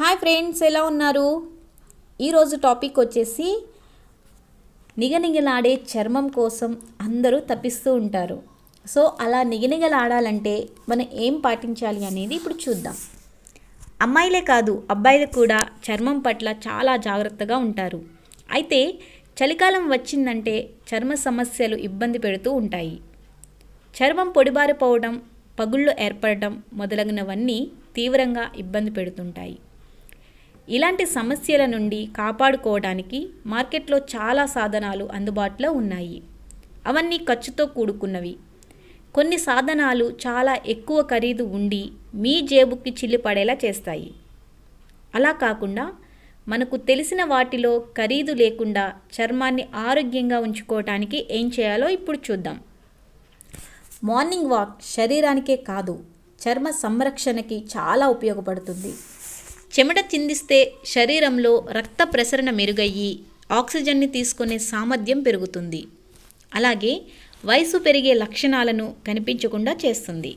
hi friends ఎలా ఉన్నారు ఈరోజు టాపిక్ వచ్చేసి నిగనిగలాడే చర్మం కోసం అందరూ తప్పిస్తూ ఉంటారు సో అలా నిగనిగలాడాలంటే మనం ఏం పాటించాలి అనేది ఇప్పుడు చూద్దాం అమ్మాయిలే కాదు అబ్బాయిలు కూడా చర్మం పట్ల చాలా జాగ్రత్తగా ఉంటారు అయితే చలికాలం వచ్చిందంటే చర్మ సమస్యలు ఇబ్బంది పెడుతూ ఉంటాయి చర్మం పొడిబారిపోవడం పగుళ్ళు ఏర్పడడం మొదలగునవన్నీ తీవ్రంగా ఇబ్బంది పెడుతుంటాయి ఇలాంటి సమస్యల నుండి కాపాడుకోవడానికి మార్కెట్లో చాలా సాధనాలు అందుబాటులో ఉన్నాయి అవన్నీ ఖర్చుతో కూడుకున్నవి కొన్ని సాధనాలు చాలా ఎక్కువ ఖరీదు ఉండి మీ జేబుకి చిల్లుపడేలా చేస్తాయి అలా కాకుండా మనకు తెలిసిన వాటిలో ఖరీదు లేకుండా చర్మాన్ని ఆరోగ్యంగా ఉంచుకోవటానికి ఏం చేయాలో ఇప్పుడు చూద్దాం మార్నింగ్ వాక్ శరీరానికే కాదు చర్మ సంరక్షణకి చాలా ఉపయోగపడుతుంది చెమట చిందిస్తే శరీరంలో రక్త ప్రసరణ మెరుగయ్యి ఆక్సిజన్ని తీసుకునే సామర్థ్యం పెరుగుతుంది అలాగే వయసు పెరిగే లక్షణాలను కనిపించకుండా చేస్తుంది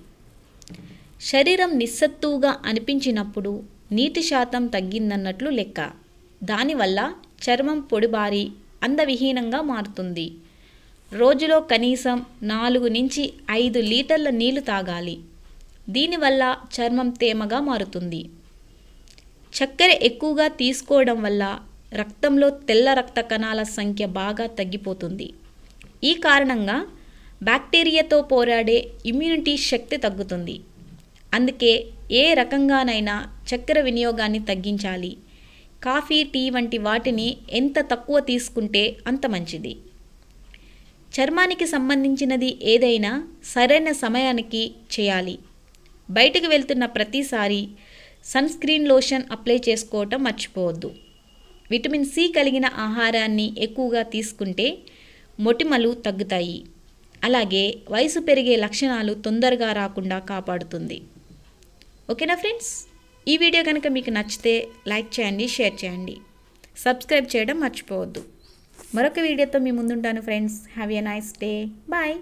శరీరం నిస్సత్తువుగా అనిపించినప్పుడు నీటి శాతం తగ్గిందన్నట్లు లెక్క దానివల్ల చర్మం పొడిబారి అందవిహీనంగా మారుతుంది రోజులో కనీసం నాలుగు నుంచి ఐదు లీటర్ల నీళ్లు తాగాలి దీనివల్ల చర్మం తేమగా మారుతుంది చక్కెర ఎక్కువగా తీసుకోవడం వల్ల రక్తంలో తెల్ల రక్త కణాల సంఖ్య బాగా తగ్గిపోతుంది ఈ కారణంగా బ్యాక్టీరియాతో పోరాడే ఇమ్యూనిటీ శక్తి తగ్గుతుంది అందుకే ఏ రకంగానైనా చక్కెర వినియోగాన్ని తగ్గించాలి కాఫీ టీ వంటి వాటిని ఎంత తక్కువ తీసుకుంటే అంత మంచిది చర్మానికి సంబంధించినది ఏదైనా సరైన సమయానికి చేయాలి బయటకు వెళ్తున్న ప్రతిసారి సన్ స్క్రీన్ లోషన్ అప్లై చేసుకోవటం మర్చిపోవద్దు విటమిన్ సి కలిగిన ఆహారాన్ని ఎక్కువగా తీసుకుంటే మొటిమలు తగ్గుతాయి అలాగే వయసు పెరిగే లక్షణాలు తొందరగా రాకుండా కాపాడుతుంది ఓకేనా ఫ్రెండ్స్ ఈ వీడియో కనుక మీకు నచ్చితే లైక్ చేయండి షేర్ చేయండి సబ్స్క్రైబ్ చేయడం మర్చిపోవద్దు మరొక వీడియోతో మీ ముందుంటాను friends have a nice day bye